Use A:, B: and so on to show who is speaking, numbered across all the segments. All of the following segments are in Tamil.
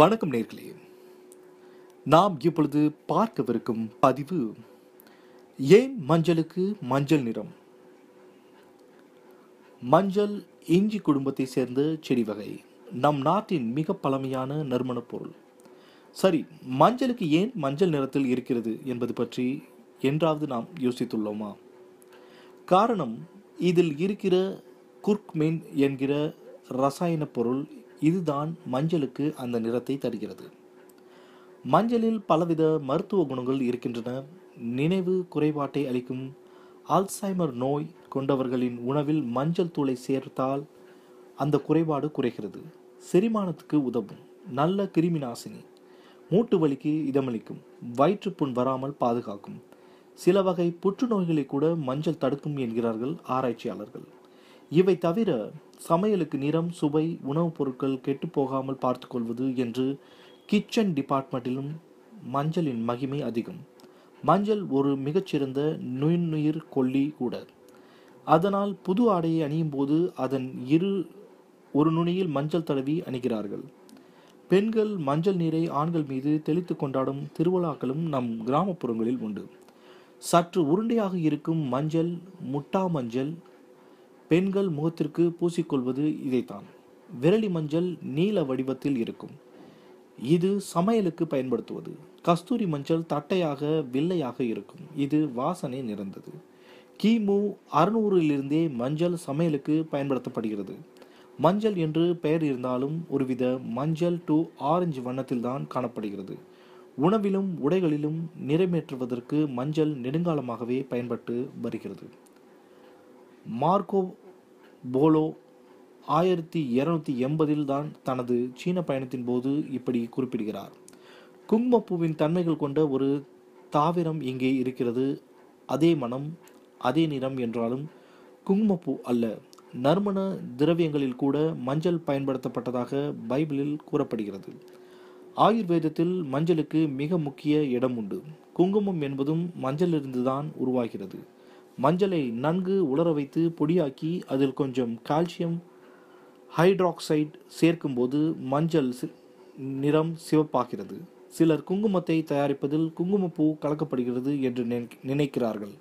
A: வணக்கம் நேர்களே நாம் இப்பொழுது பார்க்கவிருக்கும் பதிவு ஏன் மஞ்சளுக்கு மஞ்சள் நிறம் மஞ்சள் இஞ்சி குடும்பத்தை சேர்ந்த செடி வகை நம் நாட்டின் மிக பழமையான நறுமணப் பொருள் சரி மஞ்சளுக்கு ஏன் மஞ்சள் நிறத்தில் இருக்கிறது என்பது பற்றி என்றாவது நாம் யோசித்துள்ளோமா காரணம் இதில் இருக்கிற குர்க்மின் என்கிற ரசாயன பொருள் இதுதான் மஞ்சளுக்கு அந்த நிறத்தை தருகிறது மஞ்சளில் பலவித மருத்துவ குணங்கள் இருக்கின்றன நினைவு குறைபாட்டை அளிக்கும் ஆல்சைமர் நோய் கொண்டவர்களின் உணவில் மஞ்சள் தூளை சேர்த்தால் அந்த குறைபாடு குறைகிறது செரிமானத்துக்கு உதவும் நல்ல கிருமி நாசினி மூட்டு வலிக்கு இதமளிக்கும் வயிற்றுப்புண் வராமல் பாதுகாக்கும் சில வகை புற்றுநோய்களை கூட மஞ்சள் தடுக்கும் என்கிறார்கள் ஆராய்ச்சியாளர்கள் இவை தவிர சமையலுக்கு நிறம் சுவை உணவுப் பொருட்கள் கெட்டு போகாமல் பார்த்துக்கொள்வது என்று கிச்சன் டிபார்ட்மெண்ட்டிலும் மஞ்சளின் மகிமை அதிகம் மஞ்சள் ஒரு மிகச்சிறந்த நுண்ணுயிர் கொல்லி கூட அதனால் புது ஆடையை அணியும் போது அதன் இரு ஒரு நுனியில் மஞ்சள் தடவி அணிகிறார்கள் பெண்கள் மஞ்சள் நீரை ஆண்கள் மீது தெளித்து கொண்டாடும் திருவிழாக்களும் நம் கிராமப்புறங்களில் உண்டு சற்று உருண்டையாக இருக்கும் மஞ்சள் முட்டா மஞ்சள் பெண்கள் முகத்திற்கு பூசிக்கொள்வது இதைத்தான் விரலி மஞ்சள் நீல வடிவத்தில் இருக்கும் இது சமையலுக்கு பயன்படுத்துவது கஸ்தூரி மஞ்சள் தட்டையாக வில்லையாக இருக்கும் இது வாசனை நிறைந்தது கிமு அறுநூறிலிருந்தே மஞ்சள் சமையலுக்கு பயன்படுத்தப்படுகிறது மஞ்சள் என்று பெயர் இருந்தாலும் ஒருவித மஞ்சள் டு ஆரஞ்சு வண்ணத்தில்தான் காணப்படுகிறது உணவிலும் உடைகளிலும் நிறைமேற்றுவதற்கு மஞ்சள் நெடுங்காலமாகவே பயன்பட்டு வருகிறது மார்க்கோ போலோ ஆயிரத்தி இருநூத்தி எண்பதில் தான் தனது சீன பயணத்தின் போது இப்படி குறிப்பிடுகிறார் குங்குமப்பூவின் தன்மைகள் கொண்ட ஒரு தாவரம் இங்கே இருக்கிறது அதே மனம் அதே நிறம் என்றாலும் குங்குமப்பூ அல்ல நறுமண திரவியங்களில் கூட மஞ்சள் பயன்படுத்தப்பட்டதாக பைபிளில் கூறப்படுகிறது ஆயுர்வேதத்தில் மஞ்சளுக்கு மிக முக்கிய இடம் உண்டு குங்குமம் என்பதும் மஞ்சளிலிருந்து தான் உருவாகிறது மஞ்சளை நன்கு உலர வைத்து பொடியாக்கி அதில் கொஞ்சம் கால்சியம் ஹைட்ராக்சைட் சேர்க்கும்போது மஞ்சள் நிறம் சிவப்பாகிறது சிலர் குங்குமத்தை தயாரிப்பதில் குங்குமப்பூ கலக்கப்படுகிறது என்று நினைக்கிறார்கள்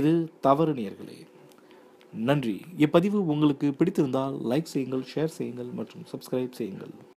A: இது தவறு நேர்களே நன்றி இப்பதிவு உங்களுக்கு பிடித்திருந்தால் லைக் செய்யுங்கள் ஷேர் செய்யுங்கள் மற்றும் சப்ஸ்கிரைப் செய்யுங்கள்